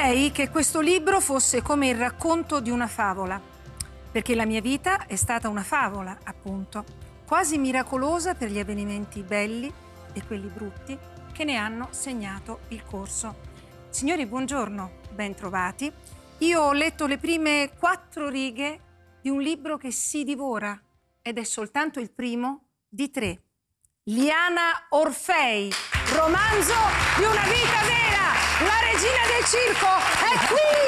Vorrei che questo libro fosse come il racconto di una favola, perché la mia vita è stata una favola, appunto, quasi miracolosa per gli avvenimenti belli e quelli brutti che ne hanno segnato il corso. Signori, buongiorno, bentrovati. Io ho letto le prime quattro righe di un libro che si divora ed è soltanto il primo di tre. Liana Orfei, romanzo di una vita vera regina del circo è qui!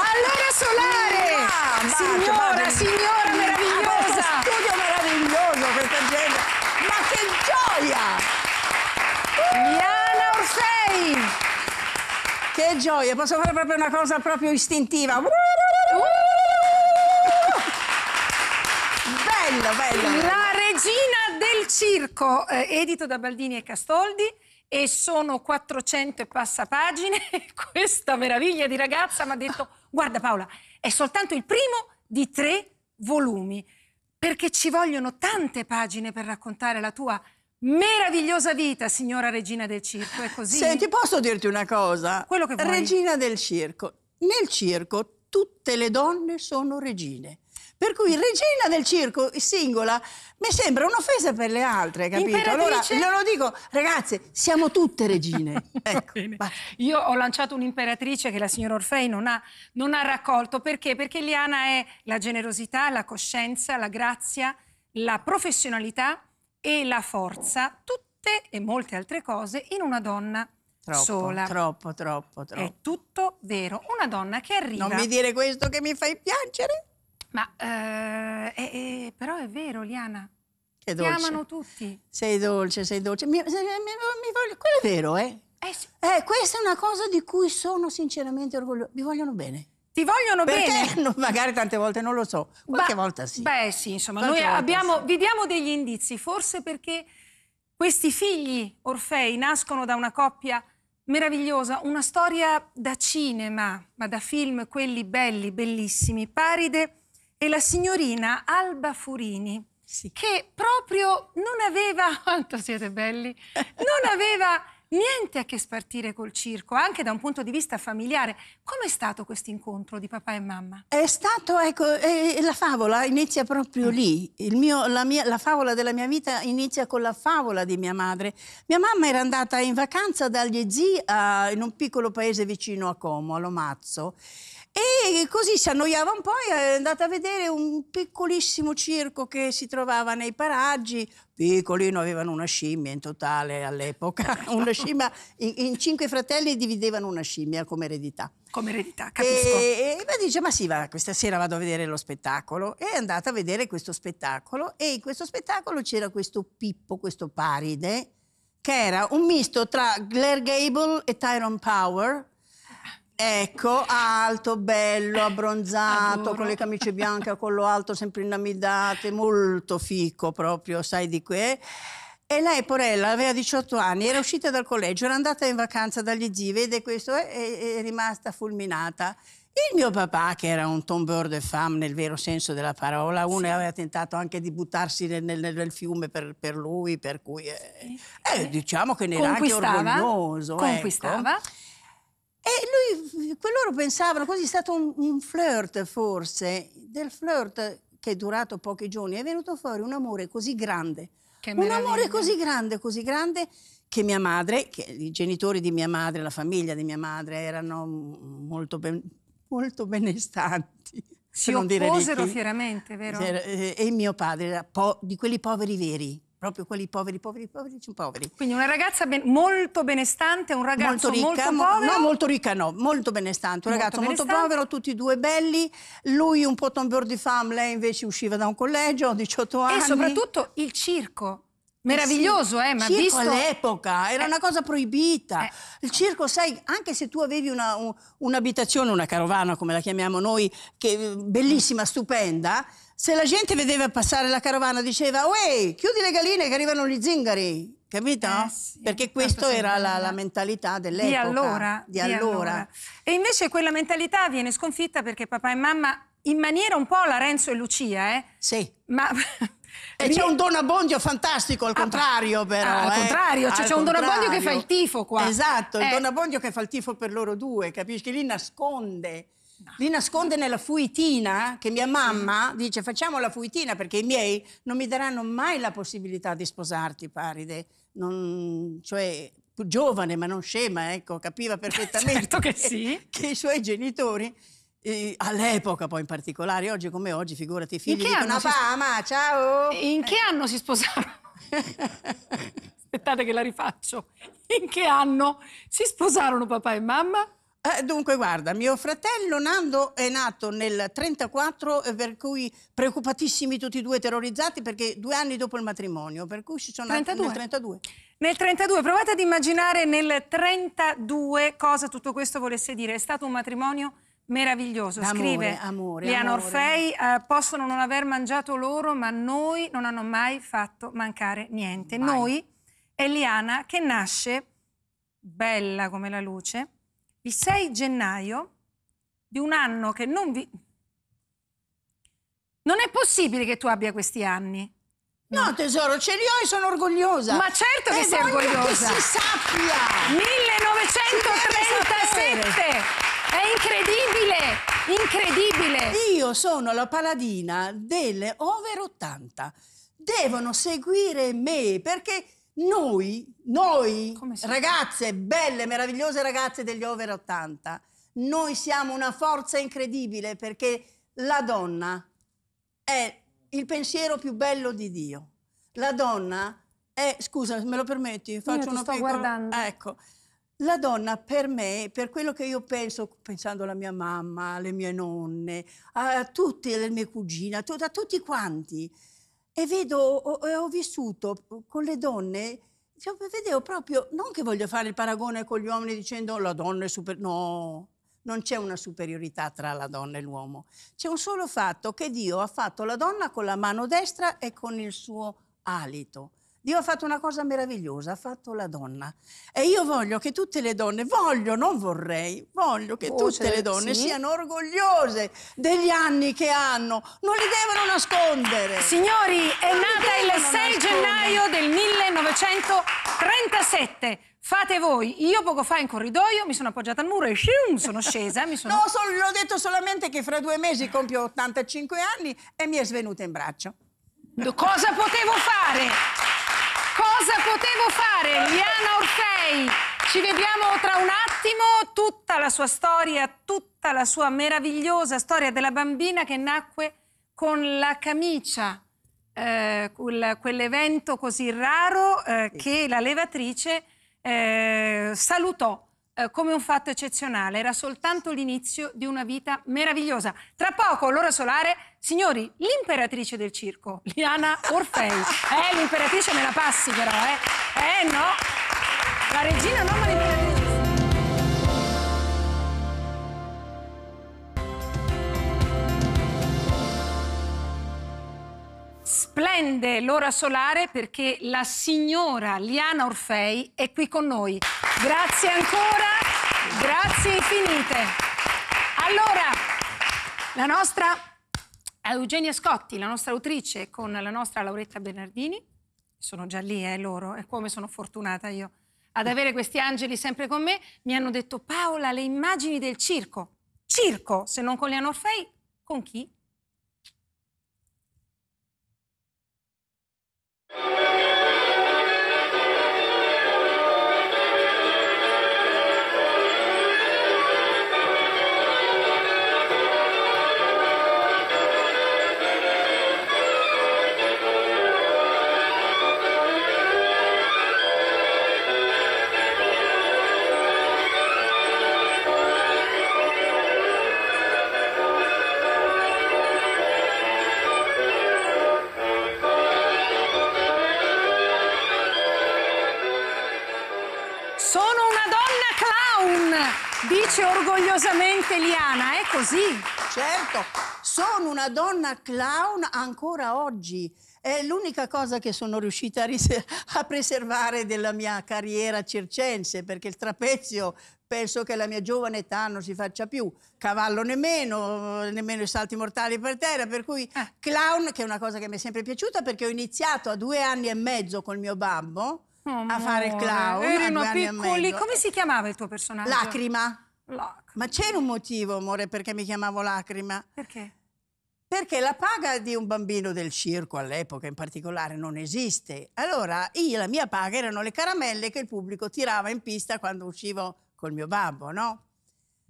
Allora Solare! Mm, ma, signora, ma, signora ma, meravigliosa! Questo studio meraviglioso, questa gente! Ma che gioia! Uh! Liana Orfei! Che gioia! Posso fare proprio una cosa proprio istintiva. Bello, bello! La regina del circo, eh, edito da Baldini e Castoldi e sono 400 e passa pagine. Questa meraviglia di ragazza mi ha detto, guarda Paola, è soltanto il primo di tre volumi, perché ci vogliono tante pagine per raccontare la tua meravigliosa vita, signora regina del circo, è così? Senti, posso dirti una cosa? Quello che vuoi. Regina del circo. Nel circo tutte le donne sono regine. Per cui regina del circo singola mi sembra un'offesa per le altre, capito? Imperatrice... Allora, lo dico, ragazze, siamo tutte regine. ecco, Io ho lanciato un'imperatrice che la signora Orfei non ha, non ha raccolto. Perché? Perché Liana è la generosità, la coscienza, la grazia, la professionalità e la forza, tutte e molte altre cose in una donna. Troppo, sola. Troppo, troppo, troppo. È tutto vero. Una donna che arriva. Non mi dire questo che mi fai piangere. Ma eh, eh, eh, però è vero, Liana. Che dolce. Ti amano tutti. Sei dolce, sei dolce. Mi, mi, mi voglio, quello è vero, eh? Eh, sì. eh, questa è una cosa di cui sono sinceramente orgoglioso. Mi vogliono bene. Ti vogliono Perché? bene? No, magari tante volte non lo so, qualche ba volta sì. Beh sì, insomma, qualche noi abbiamo, sì. vi diamo degli indizi, forse perché questi figli orfei nascono da una coppia meravigliosa, una storia da cinema, ma da film quelli belli, bellissimi, paride e la signorina Alba Furini. Sì. che proprio non aveva, quanto siete belli, non aveva niente a che spartire col circo, anche da un punto di vista familiare. Com'è stato questo incontro di papà e mamma? È stato, ecco, è, la favola inizia proprio lì. Mio, la, mia, la, favola della mia vita inizia con la favola di mia madre. Mia mamma era andata in vacanza dagli zii a, in un piccolo paese vicino a Como, a Lomazzo, e così si annoiava un po' e è andata a vedere un piccolissimo circo che si trovava nei paraggi. Piccolino, avevano una scimmia in totale all'epoca. Esatto. Una scimmia, in, in, cinque fratelli dividevano una scimmia come eredità. Come eredità, capisco. E, e dice, ma sì, va, questa sera vado a vedere lo spettacolo. E è andata a vedere questo spettacolo. E in questo spettacolo c'era questo Pippo, questo paride, che era un misto tra Blair Gable e Tyrone Power, Ecco, alto, bello, abbronzato, Adoro. con le camicie bianche a collo alto, sempre inamidate, molto fico proprio, sai di che. E lei, Porella, aveva 18 anni, era uscita dal collegio, era andata in vacanza dagli zii, vede questo e è, è rimasta fulminata. Il mio papà, che era un tombeur de femme nel vero senso della parola, uno sì. aveva tentato anche di buttarsi nel, nel, nel fiume per, per, lui, per cui eh, eh, diciamo che ne era anche orgoglioso. Ecco. Conquistava. Ecco. E lui, loro pensavano così, è stato un, un flirt forse, del flirt che è durato pochi giorni, è venuto fuori un amore così grande, un amore così grande, così grande che mia madre, che i genitori di mia madre, la famiglia di mia madre erano molto, ben, molto benestanti. Si opposero fieramente, vero? Eh, e mio padre era po- di quelli poveri veri proprio quelli poveri, poveri, poveri, diciamo, poveri. Quindi una ragazza ben, molto benestante, un ragazzo molto, ricca, molto povero? No, molto ricca no, molto benestante, un molto ragazzo benestante. molto povero, tutti e due belli, lui un po' tombeur di fame, lei invece usciva da un collegio, 18 anni. E soprattutto il circo, Meraviglioso, eh, ma circo visto... all'epoca, era eh. una cosa proibita. Eh. Il circo, sai, anche se tu avevi una, un'abitazione, una carovana, come la chiamiamo noi, che, bellissima, stupenda, se la gente vedeva passare la carovana diceva uè chiudi le galline che arrivano gli zingari capito? Eh, sì, perché questa era la, la, mentalità dell'epoca di, allora, di, di allora e invece quella mentalità viene sconfitta perché papà e mamma in maniera un po' Lorenzo e Lucia eh? sì ma e c'è un Don Abbondio fantastico, al ah, contrario però. al eh? contrario, cioè, al c'è un contrario. Don Abbondio che fa il tifo qua. Esatto, eh. il Don Abbondio che fa il tifo per loro due, capisci? Che lì nasconde li nasconde nella fuitina che mia mamma dice facciamo la fuitina perché i miei non mi daranno mai la possibilità di sposarti, Paride. Non, cioè, giovane ma non scema, ecco, capiva perfettamente certo che, che, sì. che i suoi genitori eh, all'epoca poi in particolare, oggi come oggi, figurati i figli dicono si... ciao! In che eh. anno si sposarono? Aspettate che la rifaccio. In che anno si sposarono papà e mamma? Eh, dunque, guarda, mio fratello Nando è nato nel 34, eh, per cui preoccupatissimi tutti e due, terrorizzati, perché due anni dopo il matrimonio, per cui ci sono 32. nel 32. Nel 32, provate ad immaginare nel 32 cosa tutto questo volesse dire. È stato un matrimonio meraviglioso. Amore, Scrive amore, Liana amore. Orfei, eh, possono non aver mangiato loro, ma noi non hanno mai fatto mancare niente. Mai. Noi è Liana che nasce bella come la luce, il 6 gennaio di un anno che non vi... Non è possibile che tu abbia questi anni. No, tesoro, ce li ho e sono orgogliosa. Ma certo che e sei orgogliosa. Che si sappia. 1937. È incredibile, incredibile. Io sono la paladina delle over 80. Devono seguire me perché noi, noi, ragazze, belle, meravigliose ragazze degli over 80, noi siamo una forza incredibile perché la donna è il pensiero più bello di Dio. La donna è, scusa, me lo permetti? Faccio una sto piccola... guardando. Ecco. La donna per me, per quello che io penso, pensando alla mia mamma, alle mie nonne, a tutte le mie cugine, a, tutti quanti, e vedo, ho, ho vissuto mhmm, con le donne, cioè, vedevo proprio, non che voglio fare il paragone con gli uomini dicendo la donna è super... No, non c'è una superiorità tra la donna e l'uomo. C'è un solo fatto che Dio ha fatto la donna con la mano destra e con il suo alito. Dio ha fatto una cosa meravigliosa, ha fatto la donna. E io voglio che tutte le donne, voglio, non vorrei, voglio che tutte le donne sì. siano orgogliose degli anni che hanno, non li devono nascondere. Signori, è nata il 6 gennaio del 1937. Fate voi, io poco fa in corridoio mi sono appoggiata al muro e shum, sono scesa. Mi sono... No, so, l'ho detto solamente che fra due mesi compio 85 anni e mi è svenuta in braccio. Cosa potevo fare? cosa potevo fare? Liana Orfei, ci vediamo tra un attimo, tutta la sua storia, tutta la sua meravigliosa storia della bambina che nacque con la camicia, eh, quell'evento così raro eh, che la levatrice eh, salutò eh, come un fatto eccezionale, era soltanto l'inizio di una vita meravigliosa. Tra poco, all'ora solare, signori, l'imperatrice del circo, Liana Orfei. Eh, l'imperatrice me la passi però, eh? Eh no, la regina non me manipolata. Splende l'ora solare perché la signora Liana Orfei è qui con noi. Grazie ancora, grazie infinite. Allora, la nostra Eugenia Scotti, la nostra autrice, con la nostra Lauretta Bernardini, sono già lì, eh, loro, e come sono fortunata io ad avere questi angeli sempre con me, mi hanno detto Paola, le immagini del circo. Circo, se non con Liana Orfei, con chi? una donna clown ancora oggi. È l'unica cosa che sono riuscita a, ris- a preservare della mia carriera circense, perché il trapezio penso che alla mia giovane età non si faccia più, cavallo nemmeno, nemmeno i salti mortali per terra, per cui ah. clown, che è una cosa che mi è sempre piaciuta perché ho iniziato a due anni e mezzo col mio babbo oh, a fare il clown. Eh, erano piccoli, come si chiamava il tuo personaggio? Lacrima. Lacrima. Ma c'era un motivo, amore, perché mi chiamavo Lacrima. Perché? perché la paga di un bambino del circo all'epoca in particolare non esiste. Allora io, la mia paga erano le caramelle che il pubblico tirava in pista quando uscivo col mio babbo, no?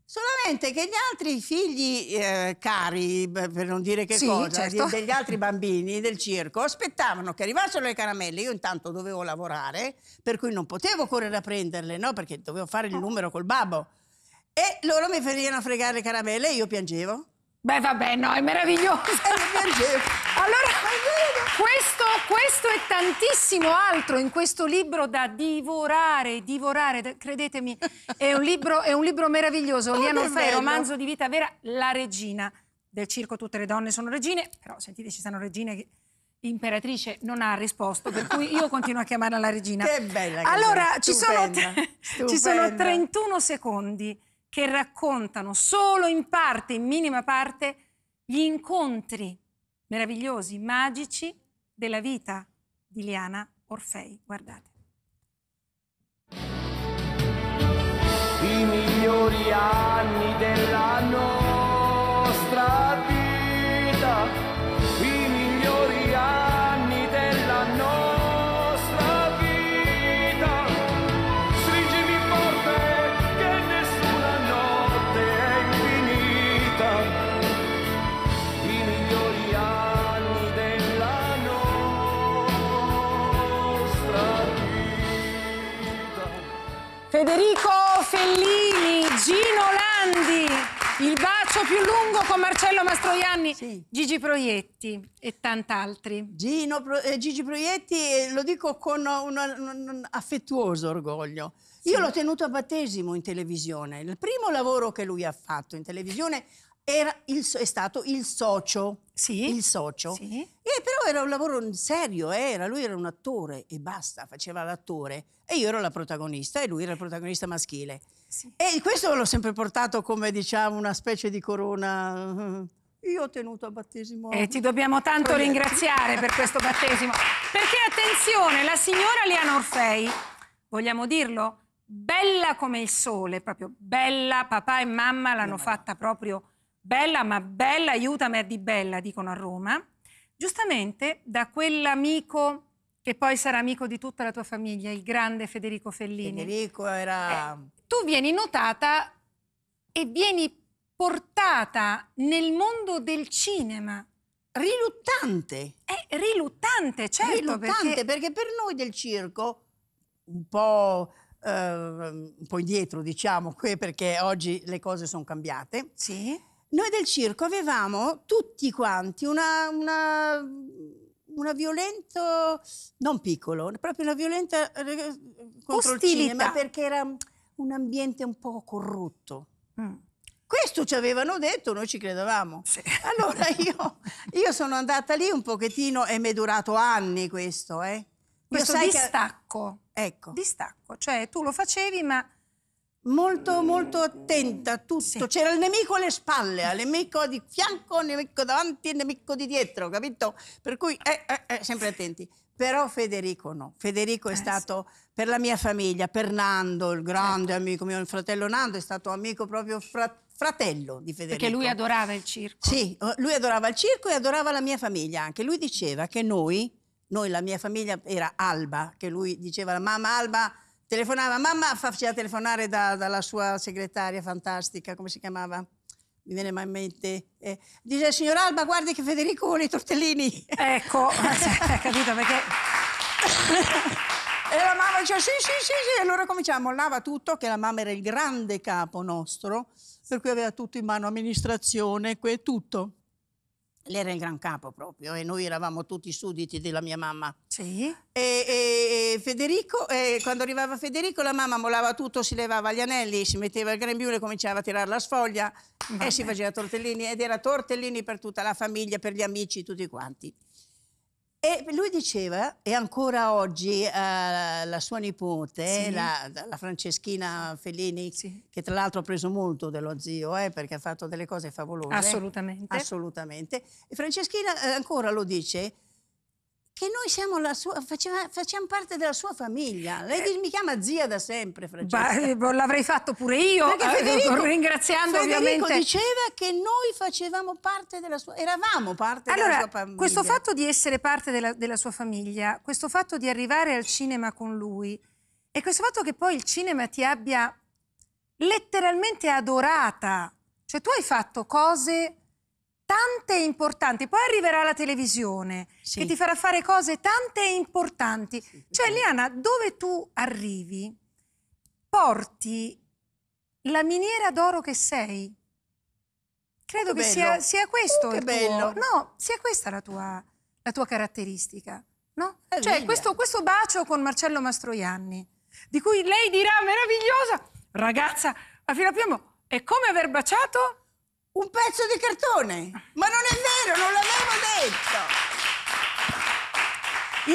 Solamente che gli altri figli eh, cari, per non dire che sì, cosa, certo. degli altri bambini del circo, aspettavano che arrivassero le caramelle. Io intanto dovevo lavorare, per cui non potevo correre a prenderle, no? Perché dovevo fare il ah. numero col babbo. E loro mi venivano a fregare le caramelle e io piangevo Beh, vabbè, no, è meraviglioso. allora, questo, questo e tantissimo altro in questo libro da divorare, divorare, credetemi, è un libro, è un libro meraviglioso. Oh, Liano Fei, romanzo di vita vera, La regina del circo Tutte le donne sono regine, però sentite, ci sono regine che imperatrice non ha risposto, per cui io continuo a chiamarla la regina. Che bella! Che allora, bella. Ci, sono, ci sono 31 secondi che raccontano solo in parte, in minima parte, gli incontri meravigliosi, magici della vita di Liana Orfei. Guardate. I migliori anni della nostra vita. Federico Fellini, Gino Landi, il bacio più lungo con Marcello Mastroianni, sì. Gigi Proietti e tant'altri. Gino, eh, Gigi Proietti eh, lo dico con un, un, un affettuoso orgoglio. Io l'ho tenuto a battesimo in televisione, il primo lavoro che lui ha fatto in televisione il, è stato il socio. Sì. Il socio. Sì. E però era un lavoro serio, eh, era, lui era un attore e basta, faceva l'attore. E io ero la protagonista e lui era il protagonista maschile. Sì. E questo l'ho sempre portato come, diciamo, una specie di corona... Io ho tenuto a battesimo. E eh, ti dobbiamo tanto ringraziare per questo battesimo. Perché attenzione, la signora Liana Orfei, vogliamo dirlo? Bella come il sole, proprio bella, papà e mamma l'hanno fatta proprio bella ma bella, aiutami a di bella, dicono a Roma, giustamente da quell'amico che poi sarà amico di tutta la tua famiglia, il grande Federico Fellini. Federico era... Eh, tu vieni notata e vieni portata nel mondo del cinema. Riluttante. È eh, riluttante, certo. Riluttante, perché... perché per noi del circo, un po', eh, un po' indietro diciamo, perché oggi le cose sono cambiate. Sì noi del circo avevamo tutti quanti una, una, una violenta, non piccolo, proprio una violenta eh, eh contro Ostilità. il cinema perché era un ambiente un po' corrotto. Mm. Questo ci avevano detto, noi ci credevamo. Sì. Allora io, io, sono andata lì un pochettino e mi è durato anni questo, eh. Questo distacco. Che... Ecco. Distacco, cioè tu lo facevi ma molto molto attenta a tutto. Sì. C'era il nemico alle spalle, il nemico di fianco, il nemico davanti e il nemico di dietro, capito? Per cui eh, eh, eh, sempre attenti. Però Federico no, Federico è eh, stato per la mia famiglia, per Nando, il grande certo. amico mio, il fratello Nando è stato amico proprio fratello fratello di Federico. Perché lui adorava il circo. Sì, lui adorava il circo e adorava la mia famiglia anche. Lui diceva che noi, noi la mia famiglia era Alba, che lui diceva mamma Alba Telefonava, mamma faceva telefonare da, dalla sua segretaria fantastica, come si chiamava? mi viene mai in mente, eh, dice signor Alba guardi che Federico vuole i tortellini. Ecco, eh, capito perché... e la mamma dice, sì, sì, sì, sì, allora cominciamo, lava tutto, che la mamma era il grande capo nostro, per cui aveva tutto in mano, amministrazione, tutto. Lei era il gran capo proprio e noi eravamo tutti sudditi della mia mamma. Sì. E, e Federico, e quando arrivava Federico, la mamma molava tutto, si levava gli anelli, si metteva il grembiule, cominciava a tirare la sfoglia Vabbè. e si faceva tortellini ed era tortellini per tutta la famiglia, per gli amici, tutti quanti. E lui diceva, e ancora oggi eh, la sua nipote, sì. la, la, Franceschina Fellini, sì. che tra l'altro ha preso molto dello zio, eh, perché ha fatto delle cose favolose. Assolutamente. Assolutamente. E Franceschina eh, ancora lo dice, che noi sua, faceva, facciamo parte della sua famiglia. Lei eh. mi chiama zia da sempre, Francesca. Eh, l'avrei fatto pure io, Perché eh, Federico, ecco, ringraziando Federico ovviamente. diceva che noi facevamo parte della sua, eravamo parte allora, della sua famiglia. questo fatto di essere parte della, della sua famiglia, questo fatto di arrivare al cinema con lui e questo fatto che poi il cinema ti abbia letteralmente adorata. Cioè tu hai fatto cose tante importanti. Poi arriverà la televisione sì. che ti farà fare cose tante importanti. Sì. Cioè, Liana, dove tu arrivi, porti la miniera d'oro che sei. Credo che, che sia, sia, questo. Che bello. Tuo, no, sia questa la tua, la tua caratteristica. No? È eh, cioè, questo, questo bacio con Marcello Mastroianni, di cui lei dirà meravigliosa, ragazza, ma fino a è come aver baciato un pezzo di cartone. Ma non è vero, non l'avevo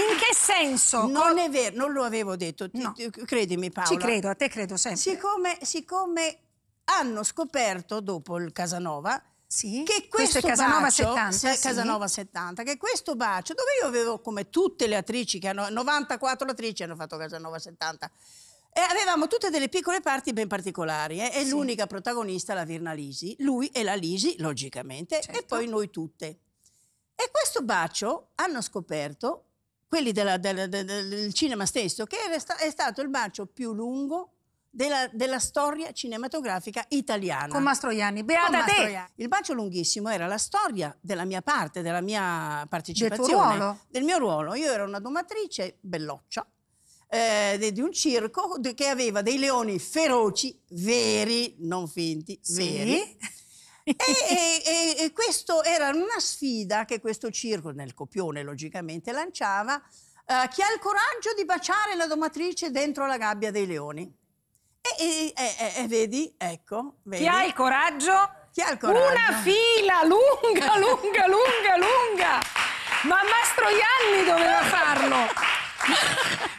detto. In che senso? Non è vero, non lo avevo detto. No. Credimi Paolo. Ci credo, a te credo sempre. Siccome, siccome hanno scoperto dopo il Casanova sì. che questo, questo è Casanova, bacio, 70, sì. Casanova 70, che questo bacio, dove io avevo come tutte le attrici che hanno 94 attrici hanno fatto Casanova 70 e avevamo tutte delle piccole parti ben particolari. Eh? È sì. l'unica protagonista la Virna Lisi, lui e la Lisi, logicamente, certo. e poi noi tutte. E questo bacio hanno scoperto quelli della, della, del cinema stesso, che è stato il bacio più lungo della, della, storia cinematografica italiana. Con Mastroianni, beata Con Mastroianni. Il bacio lunghissimo era la storia della mia parte, della mia partecipazione, del, ruolo. del mio ruolo. Io ero una domatrice belloccia eh, di un circo che aveva dei leoni feroci, veri, non finti, veri. Sì. e, e, e, questo era una sfida che questo circo, nel copione logicamente, lanciava. Eh, chi ha il coraggio di baciare la domatrice dentro la gabbia dei leoni? E, e vedi, ecco. Vedi. Chi ha il coraggio? Chi ha il coraggio? Una fila lunga, lunga, lunga, lunga. Ma Mastro Ianni doveva farlo.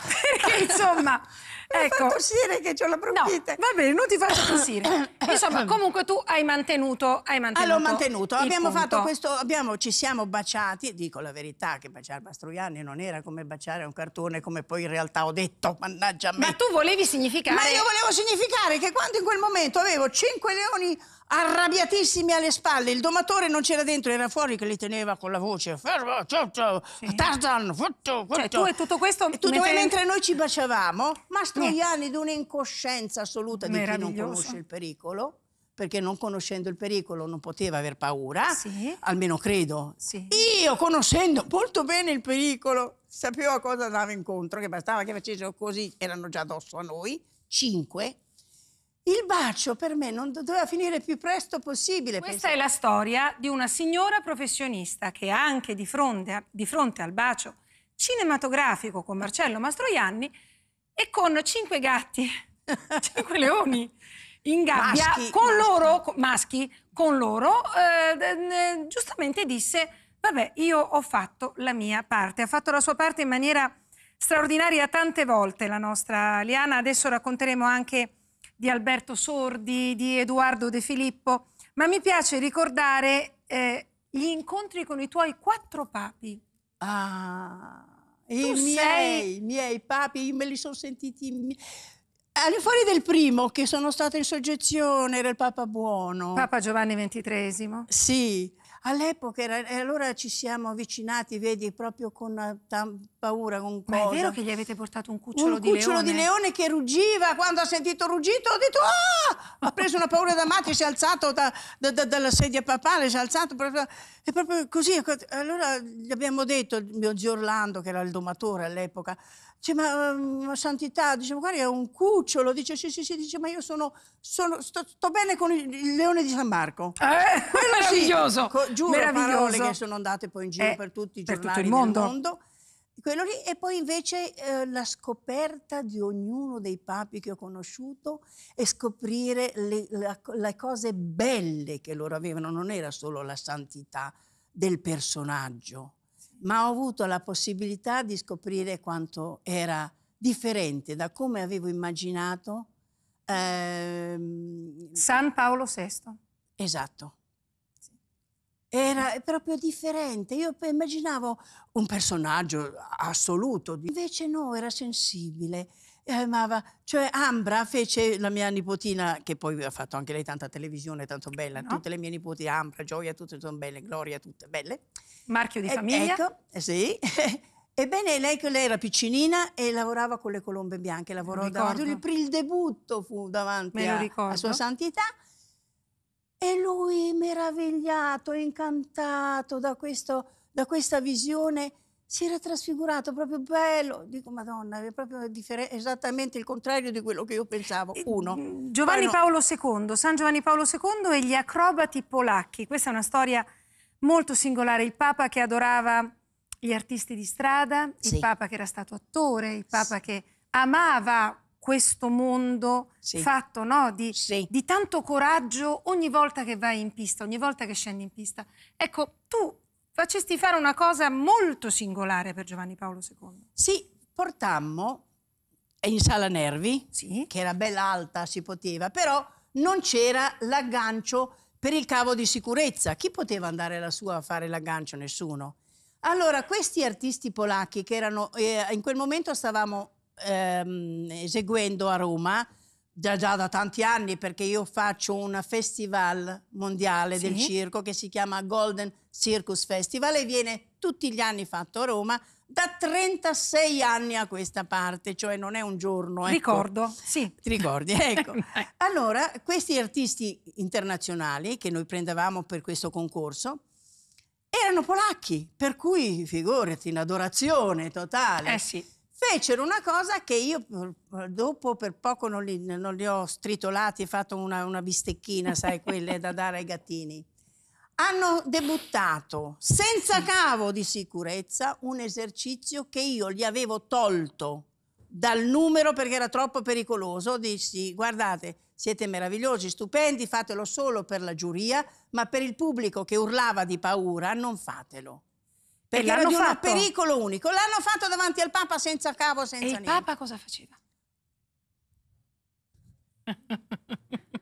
perché insomma... Ecco. tossire che ho la bronchite. No, va bene, non ti faccio tossire. Insomma, comunque tu hai mantenuto, hai ah, mantenuto Allora, ho mantenuto. Abbiamo punto. fatto questo, abbiamo, ci siamo baciati, dico la verità che baciare Mastroianni non era come baciare un cartone, come poi in realtà ho detto, mannaggia me. Ma tu volevi significare... Ma io volevo significare che quando in quel momento avevo cinque leoni arrabbiatissimi alle spalle. Il domatore non c'era dentro, era fuori che li teneva con la voce. Fermo, ciao, ciao, sì. Tarzan, futto, futto. Cioè, tu e tutto questo... E tutto mentre... mentre noi ci baciavamo, Mastroianni un'incoscienza assoluta di chi non conosce il pericolo perché non conoscendo il pericolo non poteva aver paura, sì. almeno credo. Sì. Io conoscendo molto bene il pericolo sapevo a cosa andavo incontro, che bastava che facessero così, erano già addosso a noi, cinque il bacio per me non doveva finire più presto possibile. Questa pensavo. è la storia di una signora professionista che anche di fronte, a, di fronte al bacio cinematografico con Marcello Mastroianni e con cinque gatti, cinque leoni in gabbia maschi, con maschi. loro, maschi, con loro, eh, giustamente disse, vabbè, io ho fatto la mia parte, ha fatto la sua parte in maniera straordinaria tante volte la nostra Liana, adesso racconteremo anche di Alberto Sordi, di Edoardo De Filippo, ma mi piace ricordare eh, gli incontri con i tuoi quattro papi. Ah, tu i sei... miei, papi, io me li sono sentiti... All'infuori del primo, che sono stata in soggezione, era il Papa Buono. Papa Giovanni XXIII. Sì, All'epoca era, e allora ci siamo avvicinati, vedi, proprio con eh, paura, con Ma è vero che gli avete portato un cucciolo un di leone? Un cucciolo di leone che ruggiva, quando ha sentito il ruggito ha detto ah! Ha preso una paura da e si è alzato da, da, da, dalla sedia papale, si è alzato, proprio, è proprio così. Allora gli abbiamo detto, il mio zio Orlando, che era il domatore all'epoca, Dice, ma, ehm, ma santità, dice, ma guarda, è un cucciolo. Dice, sì, sì, sì, dice, ma io sono, sono sto, sto, bene con il, il leone di San Marco. Eh, meraviglioso. Sì, co, giuro, meraviglioso. parole che sono andate poi in giro eh, per tutti i giornali tutto il mondo. mondo. Quello lì. E poi invece eh, la scoperta di ognuno dei papi che ho conosciuto e scoprire le, la, le cose belle che loro avevano. Non era solo la santità del personaggio, ma ho avuto la possibilità di scoprire quanto era differente da come avevo immaginato. Ehm... San Paolo VI. Esatto. Era proprio differente. Io immaginavo un personaggio assoluto, invece no, era sensibile, amava, eh, cioè Ambra fece la mia nipotina, che poi ha fatto anche lei tanta televisione, tanto bella, no. tutte le mie nipoti, Ambra, Gioia, tutte sono belle, Gloria, tutte belle. Marchio di e, famiglia. Ecco, eh, sì. Ebbene, lei, lei, era piccinina e lavorava con le colombe bianche, lavorò davanti, il debutto fu davanti a, a sua santità. E lui meravigliato, incantato da, questo, da questa visione si era trasfigurato proprio bello. Dico, Madonna, è proprio differen- esattamente il contrario di quello che io pensavo. Uno. Mm, Giovanni no. Paolo II, San Giovanni Paolo II e gli acrobati polacchi. Questa è una storia molto singolare. Il Papa che adorava gli artisti di strada, sì. il Papa che era stato attore, il Papa sì. che amava questo mondo sì. fatto no? di, di tanto coraggio ogni volta che vai in pista, ogni volta che scendi in pista. Ecco, tu facesti fare una cosa molto singolare per Giovanni Paolo II. Sì, portammo in sala nervi, sì. che era bella alta, si poteva, però non c'era l'aggancio per il cavo di sicurezza. Chi poteva andare alla sua a fare l'aggancio? Nessuno. Allora, questi artisti polacchi che erano, eh, in quel momento stavamo ehm, eseguendo a Roma, già, già da tanti anni perché io faccio un festival mondiale sì. del circo che si chiama Golden Circus Festival e viene tutti gli anni fatto a Roma da 36 anni a questa parte, cioè non è un giorno. Ecco. Ricordo, sì. Ti ricordi, ecco. allora, questi artisti internazionali che noi prendevamo per questo concorso erano polacchi, per cui figurati, in adorazione totale. Eh sì fecero una cosa che io eh, dopo per poco non li, non li ho stritolati e fatto una, una bistecchina, sai, quelle da dare ai gattini. Hanno debuttato senza cavo di sicurezza un esercizio che io gli avevo tolto dal numero perché era troppo pericoloso. Dissi, guardate, siete meravigliosi, stupendi, fatelo solo per la giuria, ma per il pubblico che urlava di paura non fatelo. Perché era di fatto. un pericolo unico. L'hanno fatto davanti al Papa senza cavo, senza e niente. il Papa cosa faceva?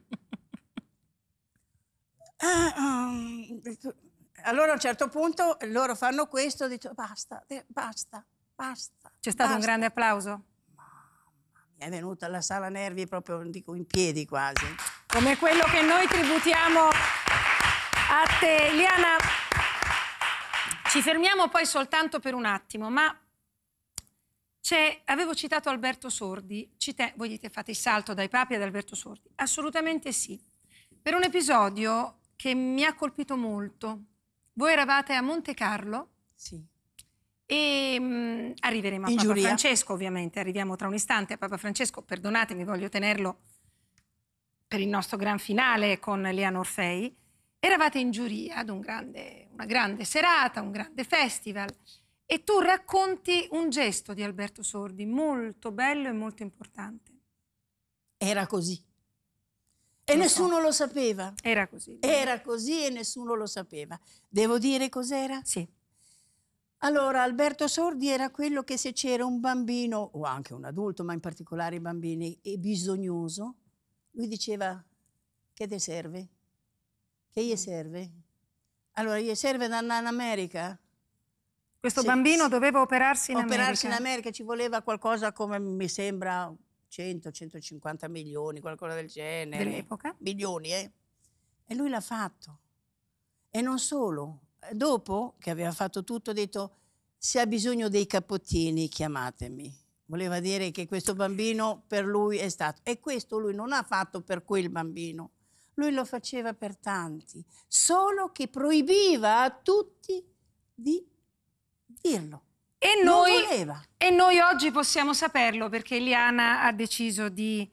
Ah, um, allora a un certo punto loro fanno questo, dicono basta, basta, basta. C'è stato basta. un grande applauso? è venuta alla sala nervi proprio dico, in piedi quasi. Come quello che noi tributiamo a te, Eliana. Ci fermiamo poi soltanto per un attimo, ma avevo citato Alberto Sordi, Cite, voi dite fate il salto dai papi ad Alberto Sordi, assolutamente sì, per un episodio che mi ha colpito molto. Voi eravate a Monte Carlo? Sì. E mh, mm, arriveremo a In Papa Francesco, ovviamente, arriviamo tra un istante a Papa Francesco, perdonatemi, voglio tenerlo per il nostro gran finale con Leano Orfei. Eravate in giuria ad un grande, una grande serata, un grande festival e tu racconti un gesto di Alberto Sordi molto bello e molto importante. Era così. E non nessuno so. lo sapeva. Era così. Era così e nessuno lo sapeva. Devo dire cos'era? Sì. Allora, Alberto Sordi era quello che se c'era un bambino, o anche un adulto, ma in particolare i bambini, e bisognoso, lui diceva che ti serve? Che gli mm. serve? Allora, gli serve ad andare in America? Questo sì, bambino sì. doveva operarsi in operarsi America? Operarsi in America, ci voleva qualcosa come, mi sembra, 100-150 milioni, qualcosa del genere. Dell'epoca? Milioni, eh? E lui l'ha fatto. E non solo. Dopo che aveva fatto tutto, ha detto, se ha bisogno dei capottini, chiamatemi. Voleva dire che questo bambino per lui è stato. E questo lui non ha fatto per quel bambino, lui lo faceva per tanti, solo che proibiva a tutti di dirlo. E noi, e noi oggi possiamo saperlo perché Eliana ha deciso di,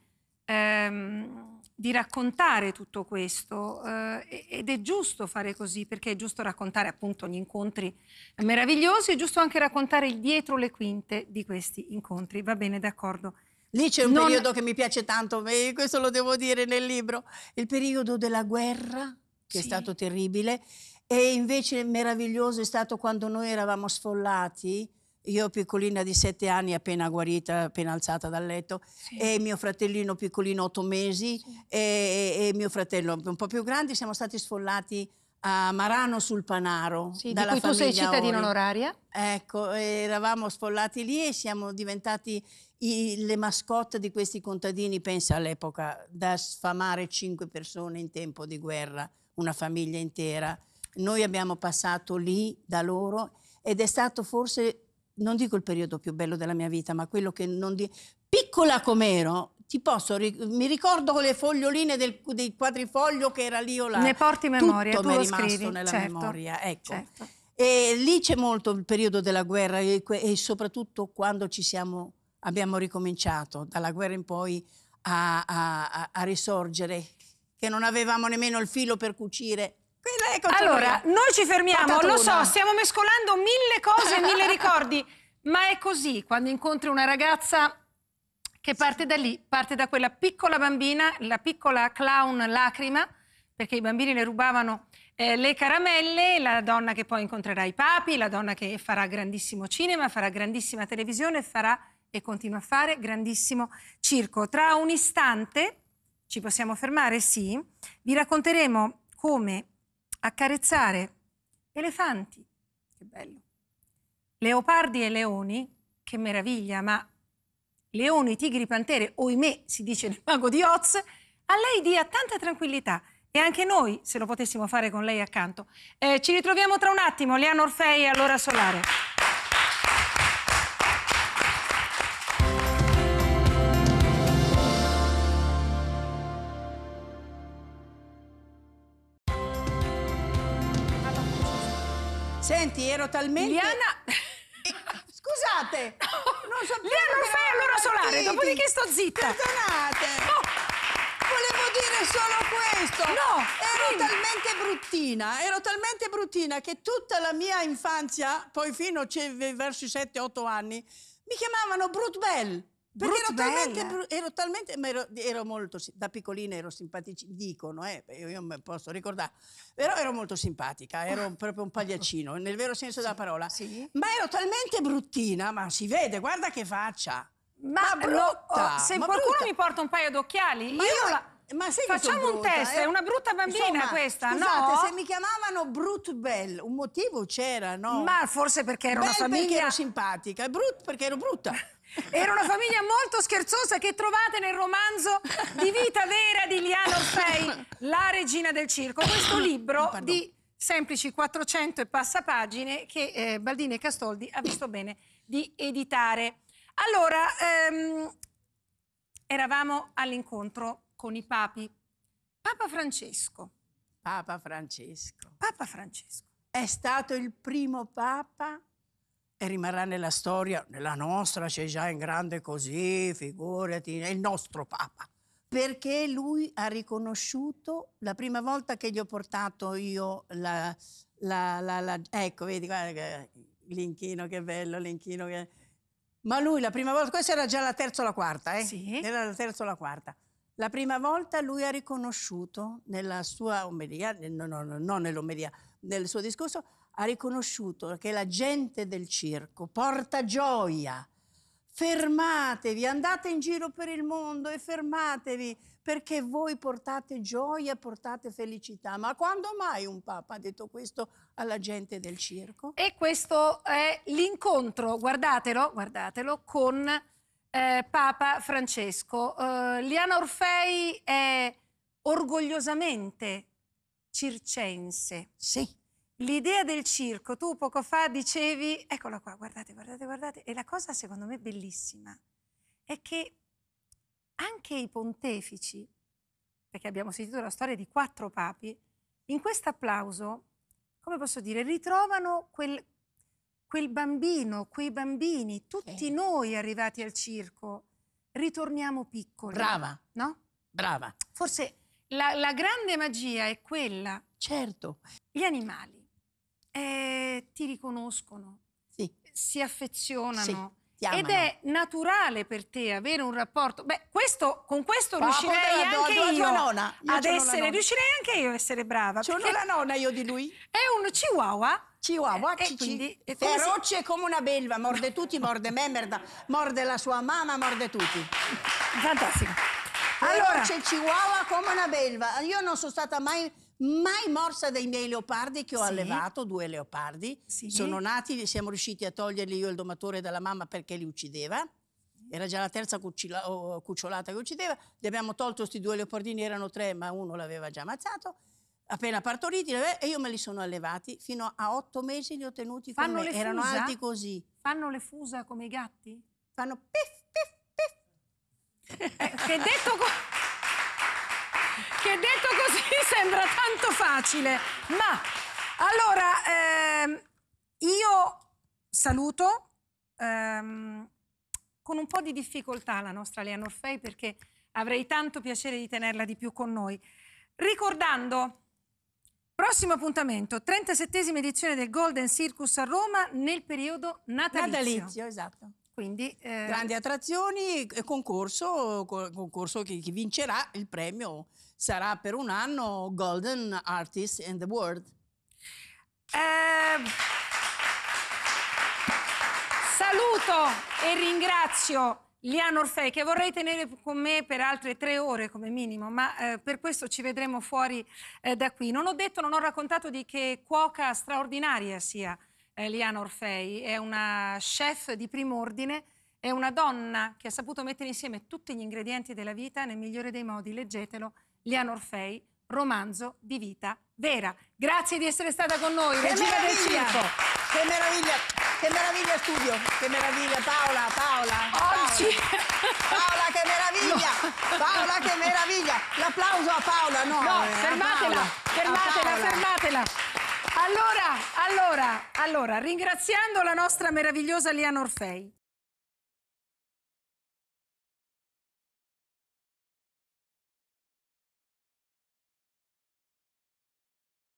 ehm, di raccontare tutto questo eh, ed è giusto fare così perché è giusto raccontare appunto gli incontri meravigliosi, è giusto anche raccontare il dietro le quinte di questi incontri. Va bene, d'accordo. Lì c'è un non... periodo che mi piace tanto, eh, questo lo devo dire nel libro, il periodo della guerra, che sì. è stato terribile, e invece meraviglioso è stato quando noi eravamo sfollati, io piccolina di sette anni, appena guarita, appena alzata dal letto, sì. e mio fratellino piccolino otto mesi, sì. e, e, mio fratello un po' più grande, siamo stati sfollati a Marano sul Panaro. Sì, dalla di cui tu sei cittadina onoraria. Ecco, eravamo sfollati lì e siamo diventati i, le mascotte di questi contadini, pensa all'epoca, da sfamare cinque persone in tempo di guerra, una famiglia intera. Noi abbiamo passato lì da loro ed è stato forse, non dico il periodo più bello della mia vita, ma quello che non dico. Piccola com'ero, ti posso, mi ricordo con le foglioline del, del, quadrifoglio che era lì o là. Ne porti memoria, Tutto tu mi è rimasto nella certo, memoria, ecco. Certo. E lì c'è molto il periodo della guerra e, e soprattutto quando ci siamo abbiamo ricominciato dalla guerra in poi a, a, a risorgere, che non avevamo nemmeno il filo per cucire. Ecco, allora, noi ci fermiamo, Patatuna. lo so, stiamo mescolando mille cose, mille ricordi, ma è così quando incontri una ragazza che parte da lì, parte da quella piccola bambina, la piccola clown lacrima, perché i bambini le rubavano eh, le caramelle, la donna che poi incontrerà i papi, la donna che farà grandissimo cinema, farà grandissima televisione, farà e continua a fare grandissimo circo. Tra un istante, ci possiamo fermare? Sì, vi racconteremo come accarezzare elefanti, che bello, leopardi e leoni, che meraviglia, ma leoni, tigri, pantere, oimè, si dice nel mago di Oz, a lei dia tanta tranquillità. E anche noi, se lo potessimo fare con lei accanto. Eh, ci ritroviamo tra un attimo, Leano Orfei e Allora Solare. Senti, ero talmente... Liana... Scusate! Non so Liana, non fai allora solare, dopodiché sto zitta! Perdonate! No. Volevo dire solo questo! No! Ero sì. talmente bruttina, ero talmente bruttina che tutta la mia infanzia, poi fino verso i 7-8 anni, mi chiamavano Brutbell. Perché ero talmente, ero talmente, ma ero, ero, molto, da piccolina ero simpatica, dicono, eh, io, io mi posso ricordare, però ero molto simpatica, ero oh. proprio un pagliaccino, nel vero senso sì. della parola. Sì. Ma ero talmente bruttina, ma si vede, guarda che faccia. Ma, ma brutta! Oh, se ma qualcuno brutta. mi porta un paio d'occhiali, io, io la... Facciamo un test, eh? è una brutta bambina Insomma, questa, scusate, no? se mi chiamavano Brut Bell, un motivo c'era, no? Ma forse perché ero Bell una famiglia... perché ero simpatica, Brut perché ero brutta. Era una famiglia molto scherzosa che trovate nel romanzo di vita vera di Liana Orfei, La regina del circo. Questo libro Pardon. di semplici 400 e passa pagine che eh, Baldini e Castoldi ha visto bene di editare. Allora, ehm, eravamo all'incontro con i papi. Papa Francesco. Papa Francesco. Papa Francesco. È stato il primo papa e rimarrà nella storia, nella nostra c'è già in grande così, figurati, è il nostro Papa. Perché lui ha riconosciuto, la prima volta che gli ho portato io la... la, la, la ecco, vedi, guarda, l'inchino che bello, l'inchino che... Ma lui la prima volta, questa era già la terza o la quarta, eh? Sì. Era la terza o la quarta. La prima volta lui ha riconosciuto nella sua omelia, no, no, no, non nell'omelia, nel suo discorso, ha riconosciuto che la gente del circo porta gioia. Fermatevi, andate in giro per il mondo e fermatevi perché voi portate gioia, portate felicità. Ma quando mai un Papa ha detto questo alla gente del circo? E questo è l'incontro, guardatelo, guardatelo, con eh, Papa Francesco. Eh, Liana Orfei è orgogliosamente circense. Sì. L'idea del circo, tu poco fa dicevi, eccola qua, guardate, guardate, guardate, e la cosa secondo me bellissima è che anche i pontefici, perché abbiamo sentito la storia di quattro papi, in questo applauso, come posso dire, ritrovano quel, quel bambino, quei bambini, tutti eh. noi arrivati al circo, ritorniamo piccoli. Brava. No? Brava. Forse la, la grande magia è quella. Certo. Gli animali eh, ti riconoscono, sì. si affezionano. Sì, ed è naturale per te avere un rapporto. Beh, questo, con questo riuscirei anche io, ad essere, riuscirei anche io a essere brava. Sono la nonna io di lui. È un chihuahua. Chihuahua, eh, eh cici. come feroce come una belva, morde tutti, morde me, merda, morde la sua mamma, morde tutti. Fantastico. Allora, allora c'è Chihuahua come una belva. Io non sono stata mai mai morsa dei miei leopardi che ho sì. allevato, due leopardi. Sì. Sono nati, siamo riusciti a toglierli io e il domatore dalla mamma perché li uccideva. Era già la terza cucciolata che uccideva. Li abbiamo tolto questi due leopardini, erano tre, ma uno l'aveva già ammazzato. Appena partoriti, e io me li sono allevati. Fino a otto mesi li ho tenuti con Fanno me. Erano fusa? alti così. Fanno le fusa come i gatti? Fanno piff, piff, piff. Eh, che detto così che detto così sembra tanto facile. Ma allora, ehm, io saluto ehm, con un po' di difficoltà la nostra Lea Norfei perché avrei tanto piacere di tenerla di più con noi. Ricordando, prossimo appuntamento, 37 edizione del Golden Circus a Roma nel periodo natalizio. Natalizio, esatto. Quindi, eh... Grandi attrazioni, concorso, concorso che, che vincerà il premio sarà per un anno Golden Artist in the World. Eh, saluto e ringrazio Liano Orfei, che vorrei tenere con me per altre tre ore come minimo, ma eh, per questo ci vedremo fuori eh, da qui. Non ho detto, non ho raccontato di che cuoca straordinaria sia eh, Liana Orfei, è una chef di primo ordine, è una donna che ha saputo mettere insieme tutti gli ingredienti della vita nel migliore dei modi, leggetelo Liano Orfei, romanzo di vita vera. Grazie di essere stata con noi, che regina del circo. Che meraviglia, che meraviglia studio, che meraviglia Paola, Paola. Oggi. Paola, che meraviglia, no. Paola, che meraviglia. L'applauso a Paola, no. No, eh, fermatela, fermatela, fermatela. Allora, allora, allora, ringraziando la nostra meravigliosa Liana Orfei,